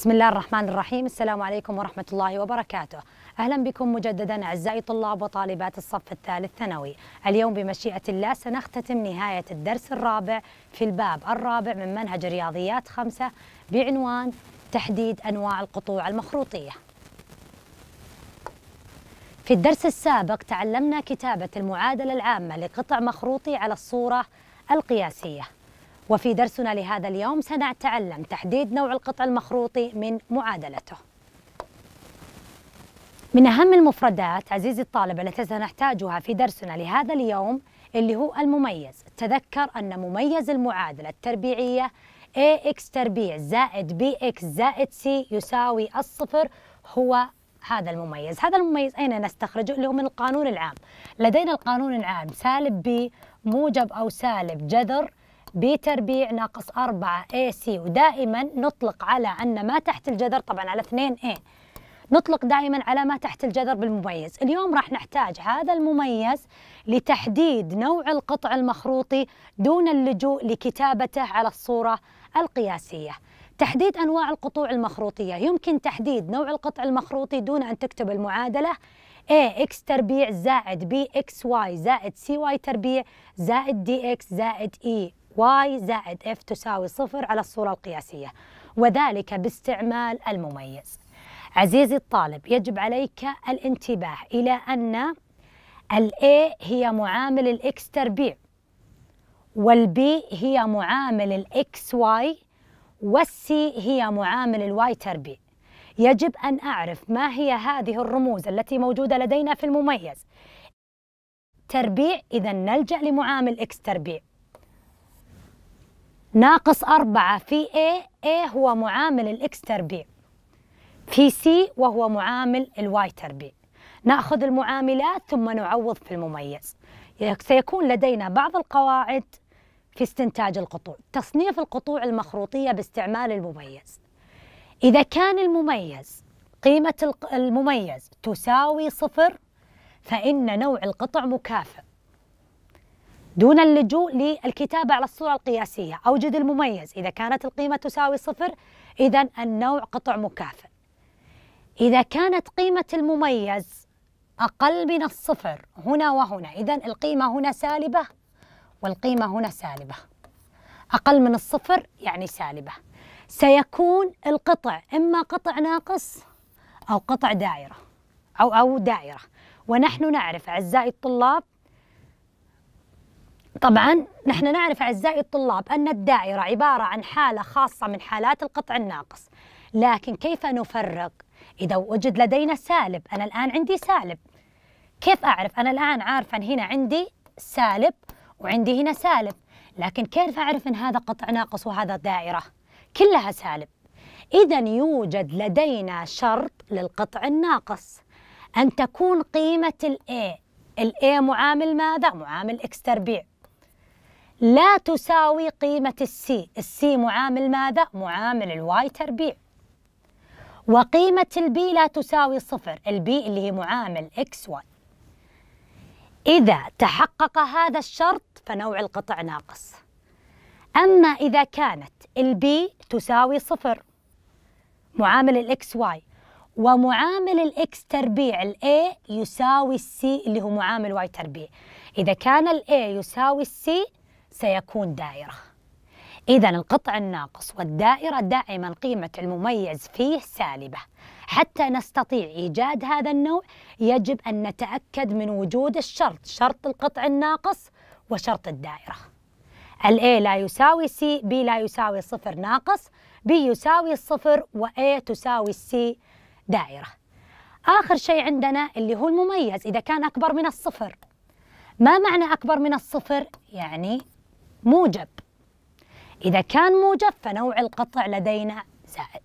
بسم الله الرحمن الرحيم السلام عليكم ورحمة الله وبركاته أهلا بكم مجددا أعزائي طلاب وطالبات الصف الثالث ثانوي اليوم بمشيئة الله سنختتم نهاية الدرس الرابع في الباب الرابع من منهج رياضيات خمسة بعنوان تحديد أنواع القطوع المخروطية في الدرس السابق تعلمنا كتابة المعادلة العامة لقطع مخروطي على الصورة القياسية وفي درسنا لهذا اليوم سنتعلم تحديد نوع القطع المخروطي من معادلته من أهم المفردات عزيزي الطالب التي سنحتاجها في درسنا لهذا اليوم اللي هو المميز تذكر أن مميز المعادلة التربيعية ax تربيع زائد bx زائد c يساوي الصفر هو هذا المميز هذا المميز أين نستخرجه اللي هو من القانون العام لدينا القانون العام سالب b موجب أو سالب جذر بتربيع ناقص 4 اي سي ودائما نطلق على ان ما تحت الجذر طبعا على 2 اي نطلق دائما على ما تحت الجذر بالمميز اليوم راح نحتاج هذا المميز لتحديد نوع القطع المخروطي دون اللجوء لكتابته على الصورة القياسية تحديد أنواع القطوع المخروطية يمكن تحديد نوع القطع المخروطي دون أن تكتب المعادلة X تربيع زائد Y زائد Y تربيع زائد X زائد E y زائد f تساوي صفر على الصورة القياسية وذلك باستعمال المميز عزيزي الطالب يجب عليك الانتباه إلى أن ال A هي معامل ال X تربيع وال B هي معامل ال y وال C هي معامل ال Y تربيع يجب أن أعرف ما هي هذه الرموز التي موجودة لدينا في المميز تربيع إذا نلجأ لمعامل X تربيع ناقص أربعة في A A هو معامل الإكس تربيع في C وهو معامل الواي تربيع نأخذ المعاملات ثم نعوض في المميز سيكون لدينا بعض القواعد في استنتاج القطوع تصنيف القطوع المخروطية باستعمال المميز إذا كان المميز قيمة المميز تساوي صفر فإن نوع القطع مكافئ دون اللجوء للكتابة على الصورة القياسية أوجد المميز إذا كانت القيمة تساوي صفر إذا النوع قطع مكافئ إذا كانت قيمة المميز أقل من الصفر هنا وهنا إذا القيمة هنا سالبة والقيمة هنا سالبة أقل من الصفر يعني سالبة سيكون القطع إما قطع ناقص أو قطع دائرة أو أو دائرة ونحن نعرف أعزائي الطلاب طبعا نحن نعرف أعزائي الطلاب أن الدائرة عبارة عن حالة خاصة من حالات القطع الناقص لكن كيف نفرق إذا وجد لدينا سالب أنا الآن عندي سالب كيف أعرف أنا الآن عارفة أن هنا عندي سالب وعندي هنا سالب لكن كيف أعرف أن هذا قطع ناقص وهذا دائرة كلها سالب إذا يوجد لدينا شرط للقطع الناقص أن تكون قيمة الـ A الـ A معامل ماذا؟ معامل اكس تربيع لا تساوي قيمة السي السي معامل ماذا؟ معامل الواي تربيع وقيمة البي لا تساوي صفر البي اللي هي معامل اكس واي إذا تحقق هذا الشرط فنوع القطع ناقص أما إذا كانت البي تساوي صفر معامل الاكس واي ومعامل الاكس تربيع الاي يساوي السي اللي هو معامل واي تربيع إذا كان الاي يساوي السي سيكون دائرة إذا القطع الناقص والدائرة دائما قيمة المميز فيه سالبة حتى نستطيع إيجاد هذا النوع يجب أن نتأكد من وجود الشرط شرط القطع الناقص وشرط الدائرة الـ A لا يساوي C B لا يساوي صفر ناقص B يساوي الصفر و A تساوي C دائرة آخر شيء عندنا اللي هو المميز إذا كان أكبر من الصفر ما معنى أكبر من الصفر؟ يعني موجب إذا كان موجب فنوع القطع لدينا زائد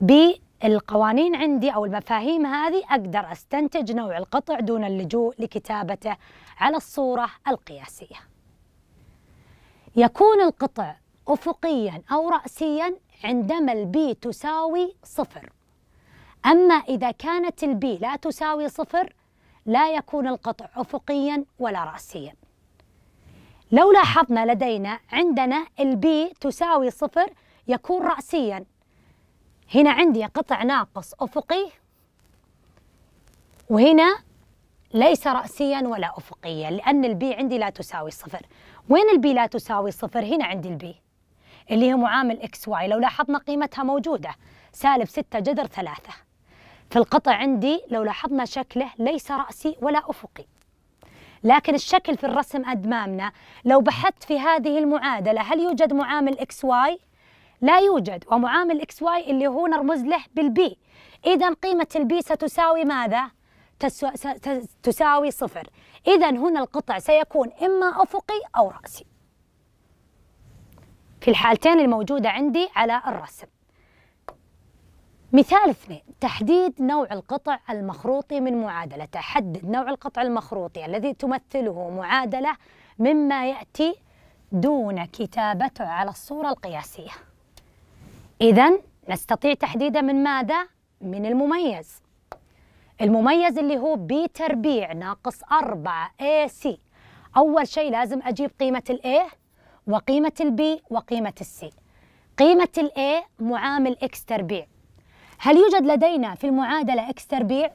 بالقوانين عندي أو المفاهيم هذه أقدر أستنتج نوع القطع دون اللجوء لكتابته على الصورة القياسية يكون القطع أفقيا أو رأسيا عندما البي تساوي صفر أما إذا كانت البي لا تساوي صفر لا يكون القطع أفقيا ولا رأسيا لو لاحظنا لدينا عندنا البي تساوي صفر يكون رأسيا هنا عندي قطع ناقص أفقي وهنا ليس رأسيا ولا أفقيا لأن البي عندي لا تساوي صفر وين البي لا تساوي صفر؟ هنا عندي البي اللي هي معامل اكس واي لو لاحظنا قيمتها موجودة سالب ستة جذر ثلاثة في القطع عندي لو لاحظنا شكله ليس رأسي ولا أفقي لكن الشكل في الرسم أدمامنا لو بحثت في هذه المعادلة هل يوجد معامل إكس واي؟ لا يوجد ومعامل إكس واي اللي هو نرمز له بالبي إذا قيمة البي ستساوي ماذا؟ تساوي صفر إذا هنا القطع سيكون إما أفقي أو رأسي في الحالتين الموجودة عندي على الرسم مثال اثنين تحديد نوع القطع المخروطي من معادلة تحدد نوع القطع المخروطي الذي تمثله معادلة مما يأتي دون كتابته على الصورة القياسية إذا نستطيع تحديده من ماذا؟ من المميز المميز اللي هو بي تربيع ناقص 4 اي سي أول شيء لازم أجيب قيمة الاي وقيمة البي وقيمة السي قيمة الاي معامل اكس تربيع هل يوجد لدينا في المعادلة إكس تربيع؟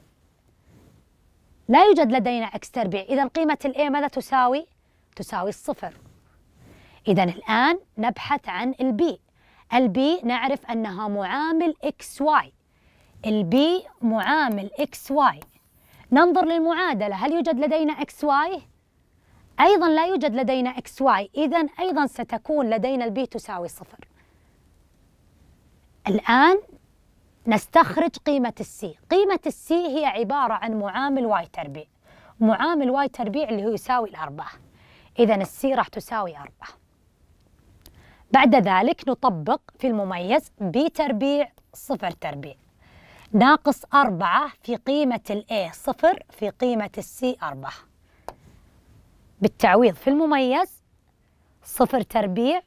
لا يوجد لدينا إكس تربيع إذا قيمة الـ A ماذا تساوي؟ تساوي الصفر إذا الآن نبحث عن الـ B. الـ B نعرف أنها معامل إكس واي الـ B معامل إكس واي ننظر للمعادلة هل يوجد لدينا إكس واي؟ أيضا لا يوجد لدينا إكس واي إذا أيضا ستكون لدينا الـ B تساوي صفر الآن نستخرج قيمة السي قيمة السي هي عبارة عن معامل واي تربيع معامل واي تربيع اللي هو يساوي الأربعة إذا السي راح تساوي أربعة بعد ذلك نطبق في المميز بي تربيع صفر تربيع ناقص أربعة في قيمة الأي A صفر في قيمة السي أربعة بالتعويض في المميز صفر تربيع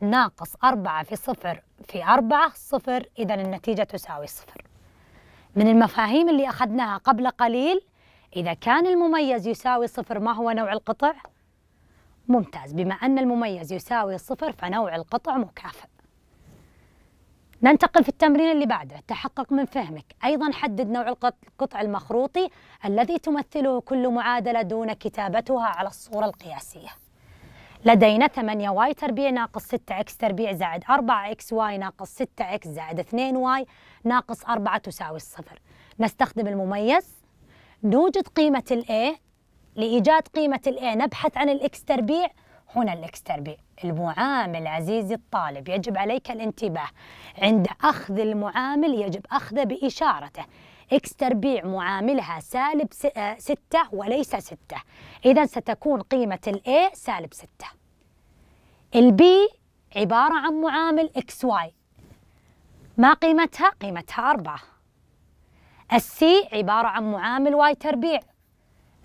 ناقص أربعة في صفر في أربعة صفر إذا النتيجة تساوي صفر من المفاهيم اللي أخذناها قبل قليل إذا كان المميز يساوي صفر ما هو نوع القطع؟ ممتاز بما أن المميز يساوي صفر فنوع القطع مكافئ ننتقل في التمرين اللي بعده تحقق من فهمك أيضا حدد نوع القطع المخروطي الذي تمثله كل معادلة دون كتابتها على الصورة القياسية لدينا 8 واي تربيع ناقص 6 اكس تربيع زائد 4 اكس واي ناقص 6 اكس زائد 2 واي ناقص 4 تساوي الصفر نستخدم المميز نوجد قيمة الـ A لإيجاد قيمة الـ A نبحث عن الإكس تربيع هنا الإكس تربيع المعامل عزيزي الطالب يجب عليك الانتباه عند أخذ المعامل يجب أخذه بإشارته إكس تربيع معاملها سالب آه، ستة وليس ستة إذا ستكون قيمة الـ A سالب الـ البي عبارة عن معامل إكس واي ما قيمتها؟ قيمتها أربعة السي عبارة عن معامل واي تربيع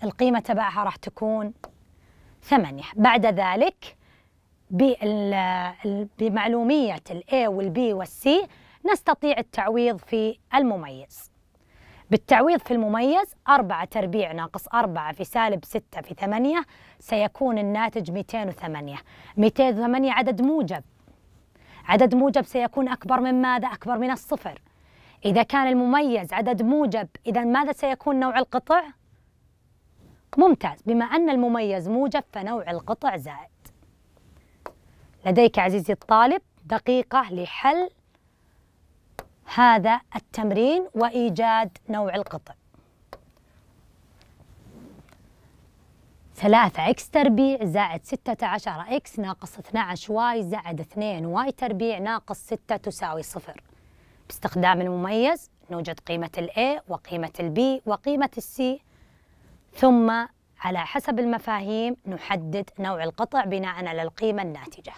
القيمة تبعها راح تكون ثمانية بعد ذلك بمعلومية الـ A والـ B والـ C نستطيع التعويض في المميز بالتعويض في المميز 4 تربيع ناقص 4 في سالب 6 في 8 سيكون الناتج 208 208 عدد موجب عدد موجب سيكون أكبر من ماذا؟ أكبر من الصفر إذا كان المميز عدد موجب إذا ماذا سيكون نوع القطع؟ ممتاز بما أن المميز موجب فنوع القطع زائد لديك عزيزي الطالب دقيقة لحل هذا التمرين وإيجاد نوع القطع ثلاثة إكس تربيع زائد ستة عشر إكس ناقص 12 واي زائد اثنين واي تربيع ناقص ستة تساوي صفر باستخدام المميز نوجد قيمة الـ A وقيمة الـ B وقيمة الـ C ثم على حسب المفاهيم نحدد نوع القطع بناء على القيمة الناتجة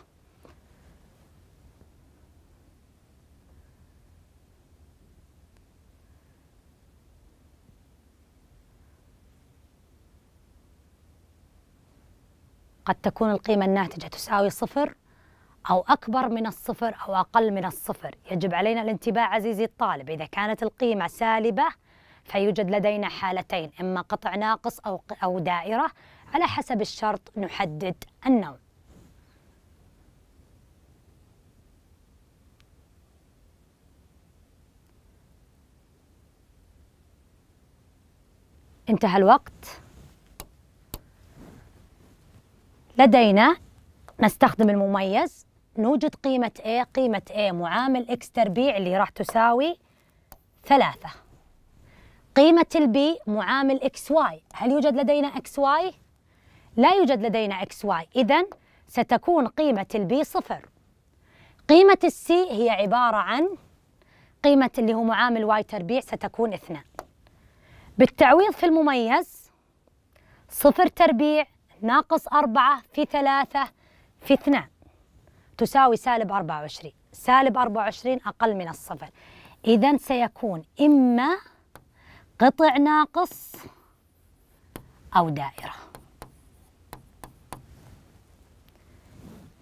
قد تكون القيمة الناتجة تساوي صفر أو أكبر من الصفر أو أقل من الصفر يجب علينا الانتباه عزيزي الطالب إذا كانت القيمة سالبة فيوجد لدينا حالتين إما قطع ناقص أو, أو دائرة على حسب الشرط نحدد النوع انتهى الوقت لدينا نستخدم المميز نوجد قيمة A قيمة A معامل X تربيع اللي راح تساوي ثلاثة قيمة B معامل XY هل يوجد لدينا XY؟ لا يوجد لدينا XY إذا ستكون قيمة B صفر قيمة السي هي عبارة عن قيمة اللي هو معامل Y تربيع ستكون اثنان بالتعويض في المميز صفر تربيع ناقص أربعة في ثلاثة في اثنان تساوي سالب 24 سالب 24 أقل من الصفر إذا سيكون إما قطع ناقص أو دائرة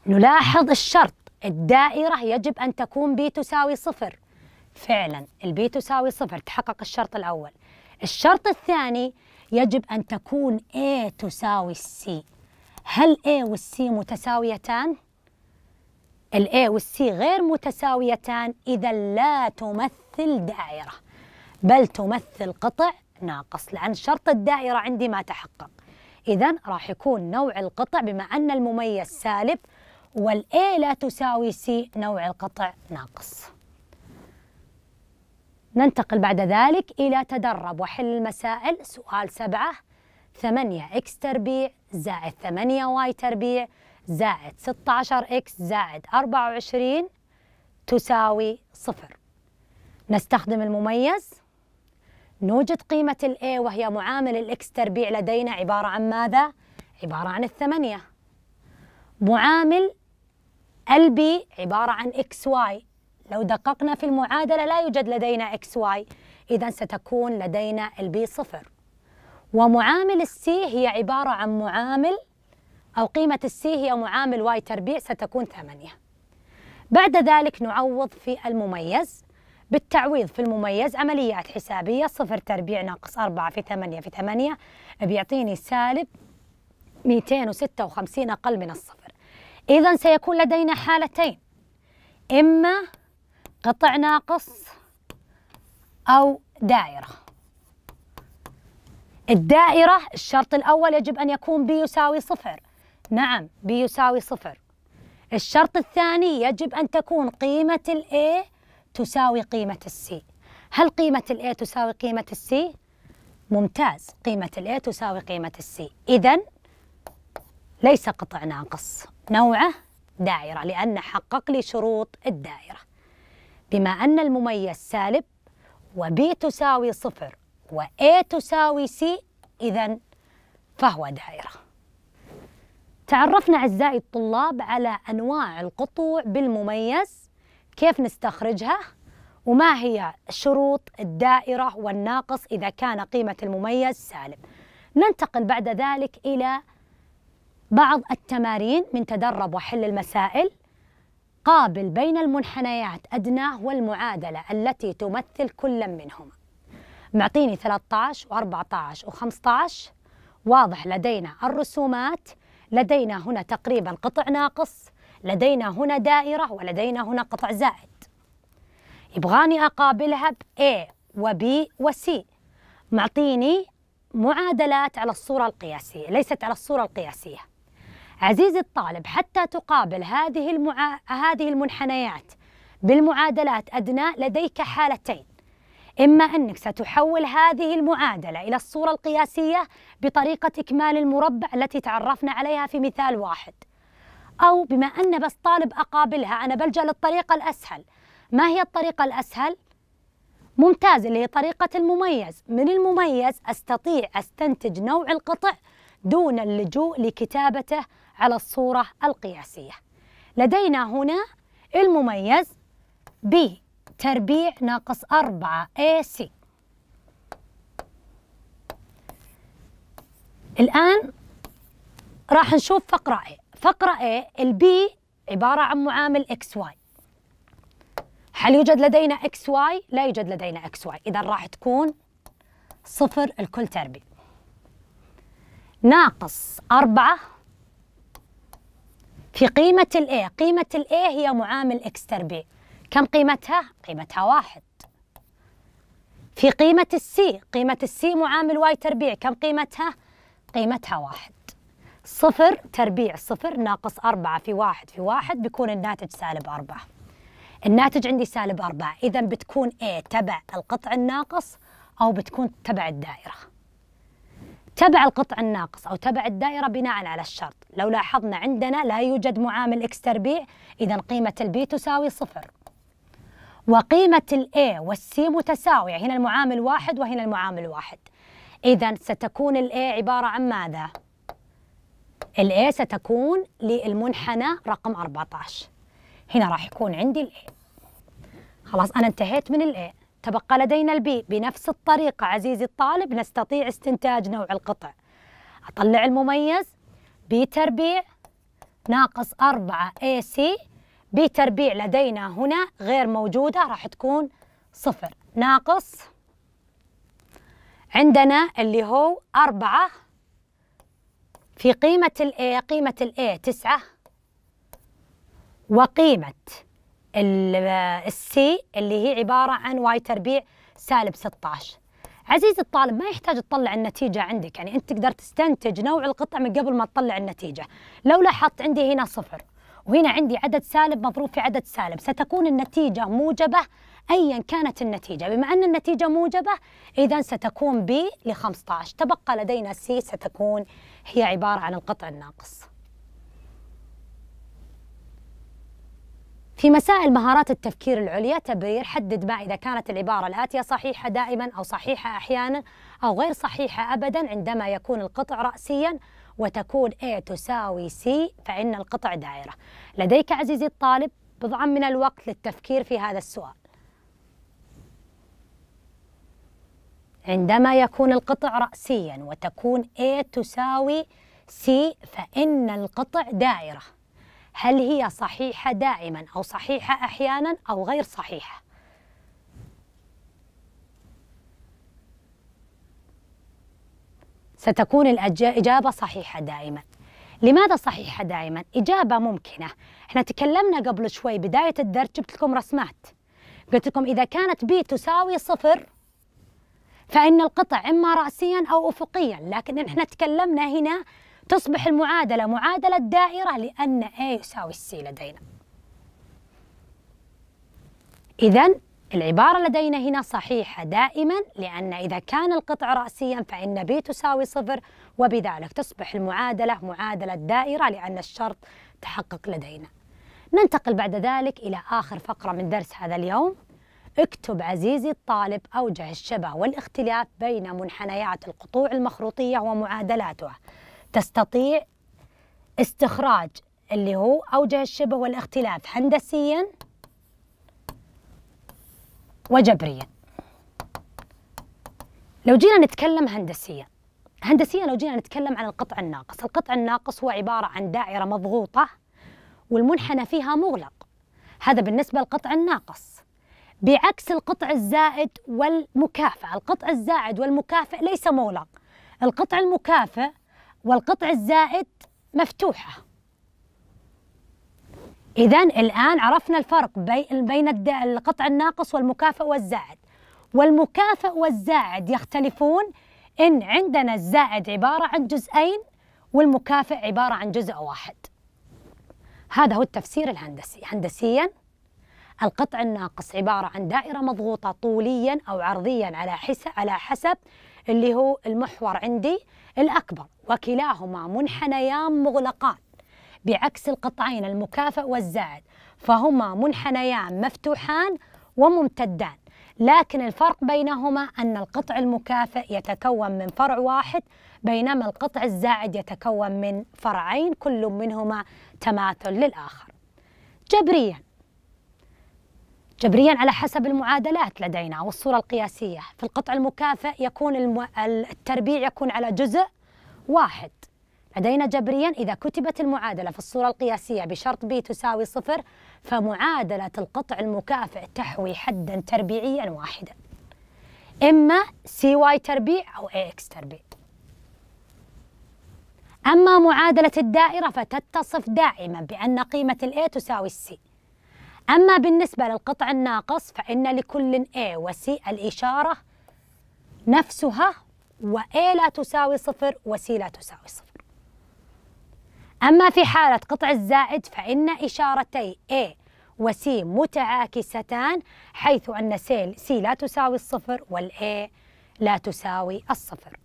نلاحظ الشرط الدائرة يجب أن تكون بي تساوي صفر فعلا البي تساوي صفر تحقق الشرط الأول الشرط الثاني يجب أن تكون A تساوي C هل A والC متساويتان؟ ال A وال C غير متساويتان إذا لا تمثل دائرة بل تمثل قطع ناقص لأن شرط الدائرة عندي ما تحقق إذا راح يكون نوع القطع بما أن المميز سالب والA لا تساوي C نوع القطع ناقص ننتقل بعد ذلك إلى تدرب وحل المسائل سؤال سبعة ثمانية إكس تربيع زائد ثمانية واي تربيع زائد ستة عشر إكس زائد أربعة وعشرين تساوي صفر نستخدم المميز نوجد قيمة الـ A وهي معامل الإكس تربيع لدينا عبارة عن ماذا؟ عبارة عن الثمانية معامل الـ B عبارة عن إكس واي لو دققنا في المعادلة لا يوجد لدينا اكس واي إذا ستكون لدينا البي صفر ومعامل السي هي عبارة عن معامل أو قيمة السي هي معامل واي تربيع ستكون ثمانية بعد ذلك نعوض في المميز بالتعويض في المميز عمليات حسابية صفر تربيع ناقص أربعة في ثمانية في ثمانية بيعطيني سالب 256 أقل من الصفر إذا سيكون لدينا حالتين إما قطع ناقص أو دائرة الدائرة الشرط الأول يجب أن يكون بي يساوي صفر نعم بي يساوي صفر الشرط الثاني يجب أن تكون قيمة الـ A تساوي قيمة السي هل قيمة الـ A تساوي قيمة السي؟ ممتاز قيمة الـ A تساوي قيمة السي إذا ليس قطع ناقص نوعه دائرة لأن حقق لي شروط الدائرة بما أن المميز سالب وبي تساوي صفر وA تساوي سي إذا فهو دائرة تعرفنا أعزائي الطلاب على أنواع القطوع بالمميز كيف نستخرجها وما هي شروط الدائرة والناقص إذا كان قيمة المميز سالب ننتقل بعد ذلك إلى بعض التمارين من تدرب وحل المسائل قابل بين المنحنيات أدناه والمعادلة التي تمثل كل منهما معطيني 13 و14 و15 واضح لدينا الرسومات لدينا هنا تقريبا قطع ناقص لدينا هنا دائرة ولدينا هنا قطع زائد يبغاني أقابلها ب A و B و C معطيني معادلات على الصورة القياسية ليست على الصورة القياسية عزيزي الطالب حتى تقابل هذه المعا... هذه المنحنيات بالمعادلات أدنى لديك حالتين إما أنك ستحول هذه المعادلة إلى الصورة القياسية بطريقة إكمال المربع التي تعرفنا عليها في مثال واحد أو بما أن بس طالب أقابلها أنا بلجأ للطريقة الأسهل ما هي الطريقة الأسهل؟ ممتاز اللي هي طريقة المميز من المميز أستطيع أستنتج نوع القطع دون اللجوء لكتابته على الصورة القياسية لدينا هنا المميز ب تربيع ناقص 4 AC الآن راح نشوف فقرة A فقرة A البي عبارة عن معامل XY هل يوجد لدينا XY؟ لا يوجد لدينا XY إذا راح تكون صفر الكل تربيع ناقص أربعة في قيمة A، قيمة A هي معامل اكس تربيع كم قيمتها؟ قيمتها واحد في قيمة السي قيمة السي معامل واي تربيع كم قيمتها؟ قيمتها واحد صفر تربيع صفر ناقص أربعة في واحد في واحد بيكون الناتج سالب أربعة الناتج عندي سالب أربعة إذا بتكون A تبع القطع الناقص أو بتكون تبع الدائرة تبع القطع الناقص أو تبع الدائرة بناء على الشرط لو لاحظنا عندنا لا يوجد معامل إكس تربيع إذا قيمة البي تساوي صفر وقيمة الA والC متساوية هنا المعامل واحد وهنا المعامل واحد إذا ستكون A عبارة عن ماذا؟ A ستكون للمنحنى رقم 14 هنا راح يكون عندي A خلاص أنا انتهيت من A تبقى لدينا البي بنفس الطريقة عزيزي الطالب نستطيع استنتاج نوع القطع أطلع المميز بي تربيع ناقص 4 اي سي بي تربيع لدينا هنا غير موجودة راح تكون صفر ناقص عندنا اللي هو أربعة في قيمة ال A قيمة ال A تسعة وقيمة السي اللي هي عبارة عن واي تربيع سالب 16 عزيزي الطالب ما يحتاج تطلع النتيجة عندك يعني أنت تقدر تستنتج نوع القطع من قبل ما تطلع النتيجة لو لاحظت عندي هنا صفر وهنا عندي عدد سالب مضروب في عدد سالب ستكون النتيجة موجبة أيا كانت النتيجة بما أن النتيجة موجبة إذا ستكون ب ل 15 تبقى لدينا سي ستكون هي عبارة عن القطع الناقص في مسائل مهارات التفكير العليا تبرير حدد ما إذا كانت العبارة الآتية صحيحة دائما أو صحيحة أحيانا أو غير صحيحة أبدا عندما يكون القطع رأسيا وتكون A تساوي C فإن القطع دائرة لديك عزيزي الطالب بضعا من الوقت للتفكير في هذا السؤال عندما يكون القطع رأسيا وتكون A تساوي C فإن القطع دائرة هل هي صحيحة دائما أو صحيحة أحيانا أو غير صحيحة ستكون الإجابة صحيحة دائما لماذا صحيحة دائما؟ إجابة ممكنة احنا تكلمنا قبل شوي بداية الدرس جبت لكم رسمات قلت لكم إذا كانت بي تساوي صفر فإن القطع إما رأسيا أو أفقيا لكن احنا تكلمنا هنا تصبح المعادلة معادلة دائرة لأن A يساوي C لدينا إذا العبارة لدينا هنا صحيحة دائما لأن إذا كان القطع رأسيا فإن B تساوي صفر وبذلك تصبح المعادلة معادلة دائرة لأن الشرط تحقق لدينا ننتقل بعد ذلك إلى آخر فقرة من درس هذا اليوم اكتب عزيزي الطالب أوجه الشبه والاختلاف بين منحنيات القطوع المخروطية ومعادلاتها تستطيع استخراج اللي هو أوجه الشبه والاختلاف هندسيا وجبريا لو جينا نتكلم هندسيا هندسيا لو جينا نتكلم عن القطع الناقص القطع الناقص هو عبارة عن دائرة مضغوطة والمنحنى فيها مغلق هذا بالنسبة للقطع الناقص بعكس القطع الزائد والمكافئ القطع الزائد والمكافئ ليس مغلق القطع المكافئ والقطع الزائد مفتوحة إذا الآن عرفنا الفرق بين القطع الناقص والمكافئ والزائد والمكافئ والزائد يختلفون إن عندنا الزائد عبارة عن جزئين والمكافئ عبارة عن جزء واحد هذا هو التفسير الهندسي هندسيا القطع الناقص عبارة عن دائرة مضغوطة طوليا أو عرضيا على حسب على حسب اللي هو المحور عندي الأكبر وكلاهما منحنيان مغلقان بعكس القطعين المكافئ والزائد فهما منحنيان مفتوحان وممتدان لكن الفرق بينهما أن القطع المكافئ يتكون من فرع واحد بينما القطع الزائد يتكون من فرعين كل منهما تماثل للآخر جبريا جبريا على حسب المعادلات لدينا والصورة القياسية في القطع المكافئ يكون التربيع يكون على جزء واحد لدينا جبريا إذا كتبت المعادلة في الصورة القياسية بشرط بي تساوي صفر فمعادلة القطع المكافئ تحوي حدا تربيعيا واحدا إما سي واي تربيع أو اي اكس تربيع أما معادلة الدائرة فتتصف دائما بأن قيمة الـ A تساوي السي أما بالنسبة للقطع الناقص فإن لكل A و C الإشارة نفسها و A لا تساوي صفر و C لا تساوي صفر أما في حالة قطع الزائد فإن إشارتي A و C متعاكستان حيث أن C لا تساوي الصفر وال A لا تساوي الصفر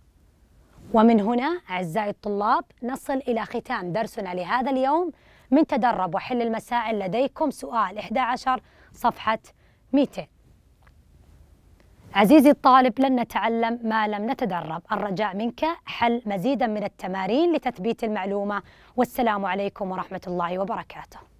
ومن هنا أعزائي الطلاب نصل إلى ختام درسنا لهذا اليوم من تدرب وحل المسائل لديكم سؤال 11 صفحة 200 عزيزي الطالب لن نتعلم ما لم نتدرب الرجاء منك حل مزيدا من التمارين لتثبيت المعلومة والسلام عليكم ورحمة الله وبركاته